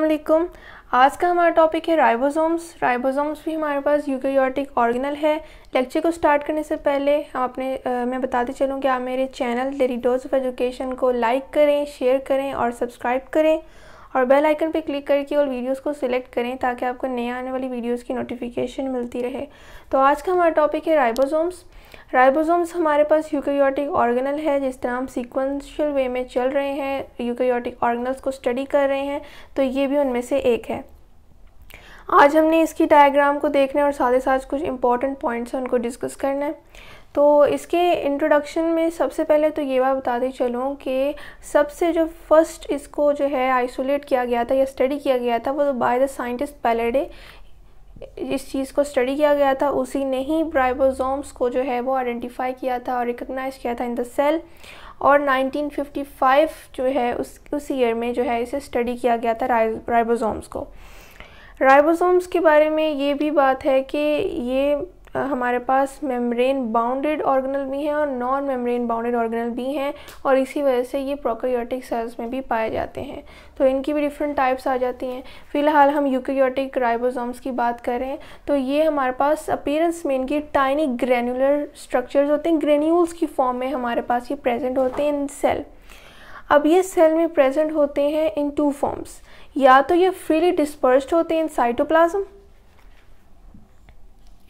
अल्लाम आज का हमारा टॉपिक है राइबोसोम्स राइबोसोम्स भी हमारे पास यूकोटिक ऑर्गेनल है लेक्चर को स्टार्ट करने से पहले हम अपने आ, मैं बताते चलूँ कि आप मेरे channel daily dose of education को लाइक करें शेयर करें और सब्सक्राइब करें और बेल आइकन पर क्लिक करके और वीडियोस को सिलेक्ट करें ताकि आपको नए आने वाली वीडियोस की नोटिफिकेशन मिलती रहे तो आज का हमारा टॉपिक है राइबोसोम्स राइबोसोम्स हमारे पास यूकेरियोटिक ऑर्गेनल है जिस तरह हम सीक्वेंशियल वे में चल रहे हैं यूकेरियोटिक ऑर्गेनल्स को स्टडी कर रहे हैं तो ये भी उनमें से एक है आज हमने इसकी डायग्राम को देखने और साथ ही साथ कुछ इंपॉर्टेंट पॉइंट्स हैं उनको डिस्कस करना है तो इसके इंट्रोडक्शन में सबसे पहले तो ये बात बताते चलूँ कि सबसे जो फर्स्ट इसको जो है आइसोलेट किया गया था या स्टडी किया गया था वो बाय द साइंटिस्ट पैलेडे इस चीज़ को स्टडी किया गया था उसी ने ही ब्राइबोजोम्स को जो है वो आइडेंटिफाई किया था और रिकगनाइज किया था इन द सेल और 1955 जो है उस उसी ईयर में जो है इसे स्टडी किया गया था राइबोसोम्स को राइबोसोम्स के बारे में ये भी बात है कि ये हमारे पास मेम्ब्रेन बाउंडेड ऑर्गेनल भी हैं और नॉन मेम्ब्रेन बाउंडेड ऑर्गेनल भी हैं और इसी वजह से ये प्रोकैरियोटिक सेल्स में भी पाए जाते हैं तो इनकी भी डिफरेंट टाइप्स आ जाती हैं फिलहाल हम यूकैरियोटिक राइबोसोम्स की बात करें तो ये हमारे पास अपीयरेंस में इनकी टाइनी ग्रेनुलर स्ट्रक्चर्स होते हैं ग्रेन्यूल्स की फॉर्म में हमारे पास ये प्रेजेंट होते हैं इन सेल अब ये सेल में प्रेजेंट होते हैं इन टू फॉर्म्स या तो ये फ्रीली डिस्पर्स्ड होते हैं इन साइटोप्लाज्म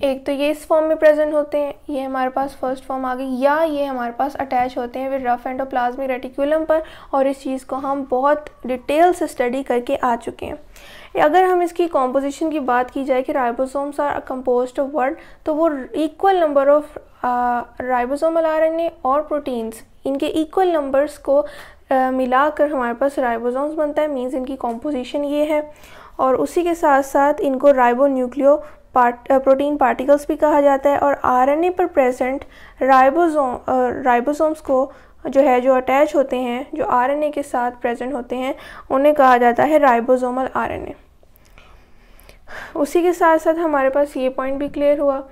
एक तो ये इस फॉर्म में प्रेजेंट होते हैं ये हमारे पास फर्स्ट फॉर्म आ गई या ये हमारे पास अटैच होते हैं विद रफ एंडोप्लाज्मिक रेटिकुलम पर और इस चीज़ को हम बहुत डिटेल से स्टडी करके आ चुके हैं अगर हम इसकी कॉम्पोजिशन की बात की जाए कि ribosomes are compose of what तो वो equal number of ribosomal RNA और प्रोटीन्स इनके इक्वल नंबर्स को आ, मिलाकर हमारे पास राइबोसोम्स बनता है मीन्स इनकी कॉम्पोजिशन ये है और उसी के साथ साथ इनको ribo nucleo part protein particles भी कहा जाता है और आरएनए पर प्रेजेंट राइबोसोम राइबोसोम्स को जो है जो अटैच होते हैं जो आरएनए के साथ प्रेजेंट होते हैं उन्हें कहा जाता है राइबोसोमल आरएनए उसी के साथ साथ हमारे पास ये पॉइंट भी क्लियर हुआ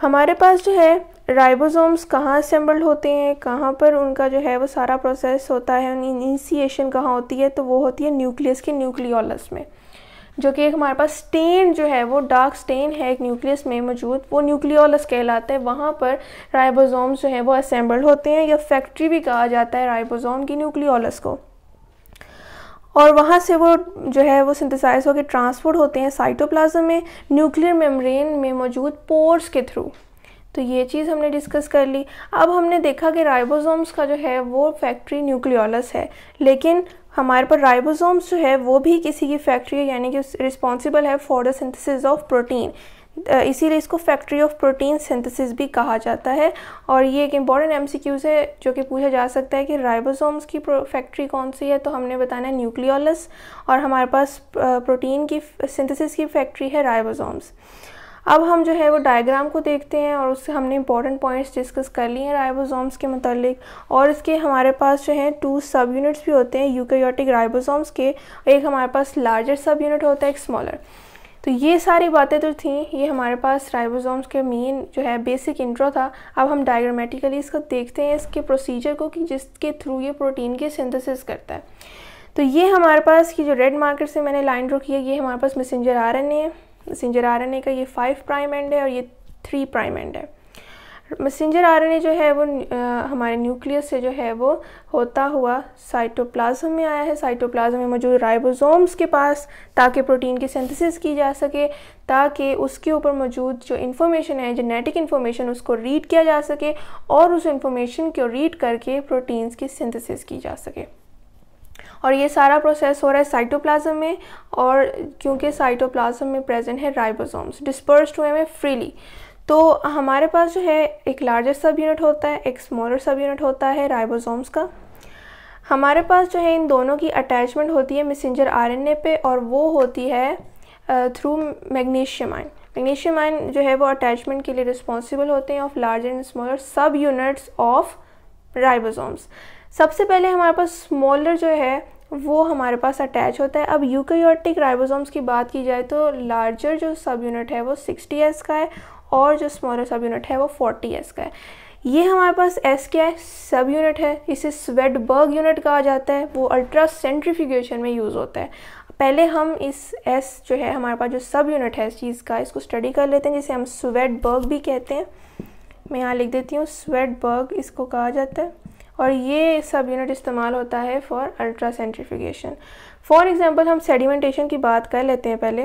हमारे पास जो है राइबोसोम्स कहाँ असेंबल होते हैं कहाँ पर उनका जो है वो सारा प्रोसेस होता है इनिशिएशन कहाँ होती है तो वो होती है न्यूक्लियस के न्यूक्लियोलस में जो कि एक हमारे पास स्टेन जो है वो डार्क स्टेन है एक न्यूक्लियस में मौजूद वो न्यूक्लियोलस कहलाते हैं वहाँ पर राइबोसोम्स जो हैं वो असेंबल होते हैं या फैक्ट्री भी कहा जाता है राइबोसोम की न्यूक्लियोलस को और वहाँ से वो जो है वो सिंथेसाइज होकर ट्रांसपोर्ट होते हैं साइटोप्लाज्म में न्यूक्लियर मेम्ब्रेन में मौजूद पोर्स के थ्रू तो ये चीज़ हमने डिस्कस कर ली अब हमने देखा कि राइबोसोम्स का जो है वो फैक्ट्री न्यूक्लियोलस है लेकिन हमारे पर राइबोसोम्स जो है वो भी किसी की फैक्ट्री है यानी कि रिस्पॉन्सिबल है for the synthesis of protein इसीलिए इसको फैक्ट्री ऑफ प्रोटीन सिंथेसिस भी कहा जाता है और ये एक इम्पॉर्टेंट एम है जो कि पूछा जा सकता है कि राइबोसोम्स की फैक्ट्री कौन सी है तो हमने बताना है न्यूक्लियोलस और हमारे पास प्रोटीन की सिंथेसिस की फैक्ट्री है राइबोसोम्स अब हम जो है वो डायग्राम को देखते हैं और उससे हमने इंपॉर्टेंट पॉइंट्स डिस्कस कर लिए हैं राइबोसोम्स के मतलब और इसके हमारे पास जो है टू सब यूनिट्स भी होते हैं यूकेयोटिक राइबोसोम्स के एक हमारे पास लार्जर सब यूनिट होता है एक स्मॉलर तो ये सारी बातें तो थी ये हमारे पास राइबोसोम्स के मेन जो है बेसिक इंट्रो था अब हम डायग्रामेटिकली इसको देखते हैं इसके प्रोसीजर को कि जिसके थ्रू ये प्रोटीन के सिंथेसिस करता है तो ये हमारे पास ये जो रेड मार्कर से मैंने लाइन ड्रॉ किया है ये हमारे पास मैसेंजर आर है मैसेंजर आर का ये फाइव प्राइम एंड है और ये थ्री प्राइम एंड है मैसेंजर आर जो है वो आ, हमारे न्यूक्लियस से जो है वो होता हुआ साइटोप्लाज्म में आया है साइटोप्लाज्म में मौजूद राइबोसोम्स के पास ताकि प्रोटीन की सिंथेसिस की जा सके ताकि उसके ऊपर मौजूद जो इन्फॉर्मेशन है जेनेटिक इन्फॉर्मेशन उसको रीड किया जा सके और उस इन्फॉर्मेशन को रीड करके प्रोटीन्स की सिंथेसिस की जा सके और ये सारा प्रोसेस हो रहा है साइटोप्लाज्म में और क्योंकि साइटोप्लाज्म में प्रेजेंट है राइबोसोम्स डिस्पर्स्ड हुए में फ्रीली तो हमारे पास जो है एक लार्जेस्ट सब यूनिट होता है एक स्मॉलर सब यूनिट होता है राइबोसोम्स का हमारे पास जो है इन दोनों की अटैचमेंट होती है मैसेंजर आरएनए पे और वो होती है through magnesium ion magnesium ion जो है वो अटैचमेंट के लिए रिस्पॉन्सिबल होते हैं of large and smaller subunits of ribosomes सबसे पहले हमारे पास स्मॉलर जो है वो हमारे पास अटैच होता है अब यूकेरियोटिक राइबोसोम्स की बात की जाए तो लार्जर जो सब यूनिट है वो 60s का है और जो स्मॉलर सब यूनिट है वो 40s का है ये हमारे पास एस क्या है सब यूनिट है इसे स्वेडबर्ग यूनिट कहा जाता है वो अल्ट्रा सेंट्रीफिकेशन में यूज़ होता है पहले हम इस एस जो है हमारे पास जो सब यूनिट है इस चीज़ का इसको स्टडी कर लेते हैं जिसे हम स्वेडबर्ग भी कहते हैं मैं यहाँ लिख देती हूँ स्वेडबर्ग इसको कहा जाता है और ये सब यूनिट इस्तेमाल होता है for ultra centrifugation for example हम सेडिमेंटेशन की बात कर लेते हैं पहले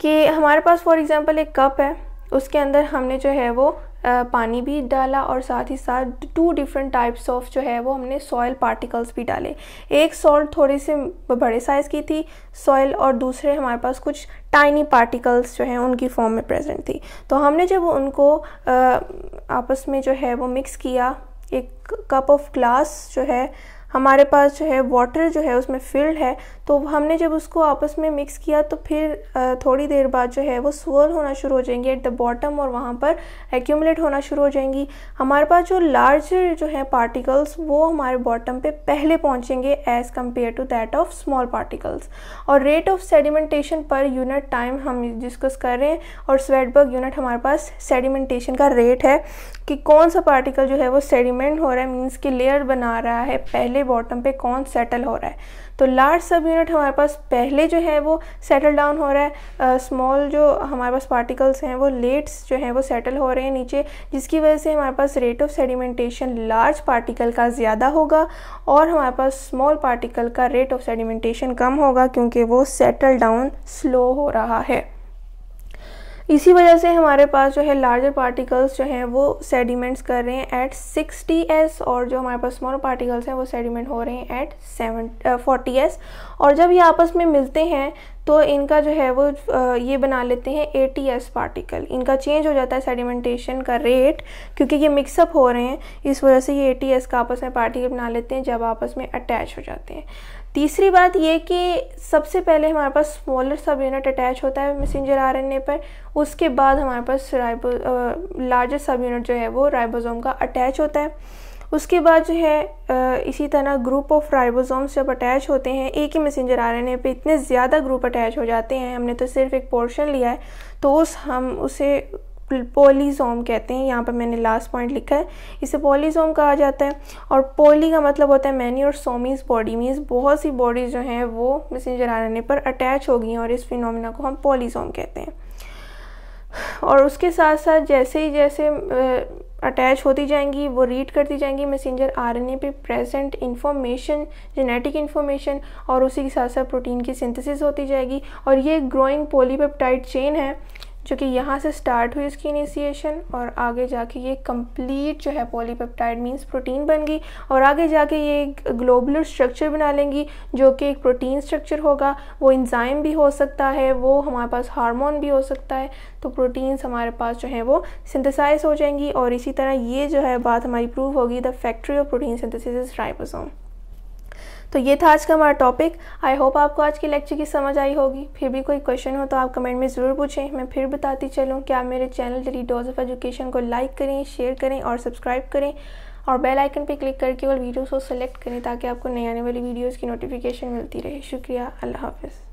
कि हमारे पास फॉर एग्ज़ाम्पल एक कप है उसके अंदर हमने जो है वो पानी भी डाला और साथ ही साथ टू डिफरेंट टाइप्स ऑफ जो है वो हमने सॉयल पार्टिकल्स भी डाले एक सॉल्ट थोड़े से बड़े साइज़ की थी सॉयल और दूसरे हमारे पास कुछ टाइनी पार्टिकल्स जो हैं उनकी फॉर्म में प्रेजेंट थी तो हमने जब उनको आपस में जो है वो मिक्स किया एक कप ऑफ ग्लास जो है हमारे पास जो है वाटर जो है उसमें फिल्ड है तो हमने जब उसको आपस में मिक्स किया तो फिर थोड़ी देर बाद जो है वो स्वर्ल होना शुरू हो जाएंगे एट द बॉटम और वहाँ पर एक्यूमलेट होना शुरू हो जाएंगी हमारे पास जो लार्जर जो है पार्टिकल्स वो हमारे बॉटम पे पहले पहुँचेंगे as compare to that of small particles और rate of sedimentation per unit time हम डिस्कस कर रहे हैं और स्वेटबर्ग यूनिट हमारे पास सेडिमेंटेशन का रेट है कि कौन सा पार्टिकल जो है वो सेडिमेंट हो रहा है मीन्स कि लेयर बना रहा है पहले बॉटम पे कौन सेटल हो रहा है तो लार्ज सब यूनिट हमारे पास पहले जो है वो सेटल डाउन हो रहा है स्मॉल uh, जो हमारे पास पार्टिकल्स हैं वो लेट्स जो हैं वो सेटल हो रहे हैं नीचे जिसकी वजह से हमारे पास rate of sedimentation large particle का ज़्यादा होगा और हमारे पास स्मॉल पार्टिकल का रेट ऑफ सेडिमेंटेशन कम होगा क्योंकि वो सेटल डाउन स्लो हो रहा है इसी वजह से हमारे पास जो है लार्जर पार्टिकल्स जो हैं वो सेडिमेंट्स कर रहे हैं एट सिक्सटी एस और जो हमारे पास स्मॉल पार्टिकल्स हैं वो सेडिमेंट हो रहे हैं एट सेवन फोर्टी एस और जब ये आपस में मिलते हैं तो इनका जो है वो ये बना लेते हैं ए टी एस पार्टिकल इनका चेंज हो जाता है सेडिमेंटेशन का रेट क्योंकि ये मिक्सअप हो रहे हैं इस वजह से ये ए टी एस का आपस में पार्टिकल बना लेते हैं जब आपस में अटैच हो जाते हैं तीसरी बात ये कि सबसे पहले हमारे पास स्मॉलर सब यूनिट अटैच होता है मैसेंजर ए पर उसके बाद हमारे पास राइबो लार्जेस्ट सब यूनिट जो है वो राइबोसोम का अटैच होता है उसके बाद जो है इसी तरह ग्रुप ऑफ राइबोसोम्स जब अटैच होते हैं एक ही मैसेंजर रहे पे इतने ज़्यादा ग्रुप अटैच हो जाते हैं हमने तो सिर्फ एक पोर्शन लिया है तो उस हम उसे पोलीजोम कहते हैं यहाँ पर मैंने लास्ट पॉइंट लिखा है इसे पोलीजोम कहा जाता है और पोली का मतलब होता है मैनी और सोमीज बॉडी मीन्स बहुत सी बॉडीज जो हैं वो मैसेंजर आरएनए पर अटैच हो गई हैं और इस फिनोमिना को हम पोलीजोम कहते हैं और उसके साथ साथ जैसे ही जैसे अटैच होती जाएंगी वो रीड करती जाएंगी मैसेंजर आरएनए पे प्रेजेंट इन्फॉर्मेशन जेनेटिक इन्फॉर्मेशन और उसी के साथ साथ प्रोटीन की सिंथेसिस होती जाएगी और ये ग्रोइंग पोलीपेप्टाइड चेन है जो कि यहाँ से स्टार्ट हुई इसकी इनिशिएशन और आगे जाके ये कंप्लीट जो है पॉलीपेप्टाइड मीन्स प्रोटीन बन गई और आगे जाके ये एक ग्लोबुलर स्ट्रक्चर बना लेंगी जो कि एक प्रोटीन स्ट्रक्चर होगा वो इंजाइम भी हो सकता है वो हमारे पास हार्मोन भी हो सकता है तो प्रोटीन्स हमारे पास जो है वो सिंथेसाइज हो जाएंगी और इसी तरह ये जो है बात हमारी प्रूव होगी the factory of protein synthesis ribosome तो ये था आज का हमारा टॉपिक आई होप आपको आज के लेक्चर की समझ आई होगी फिर भी कोई क्वेश्चन हो तो आप कमेंट में ज़रूर पूछें मैं फिर बताती चलूँ कि आप मेरे channel daily dose of education को लाइक करें शेयर करें और सब्सक्राइब करें और बेल आइकन पर क्लिक करके और वीडियोस को सेलेक्ट करें ताकि आपको नई आने वाली वीडियोज़ की नोटिफिकेशन मिलती रहे शुक्रिया अल्लाह हाफिज़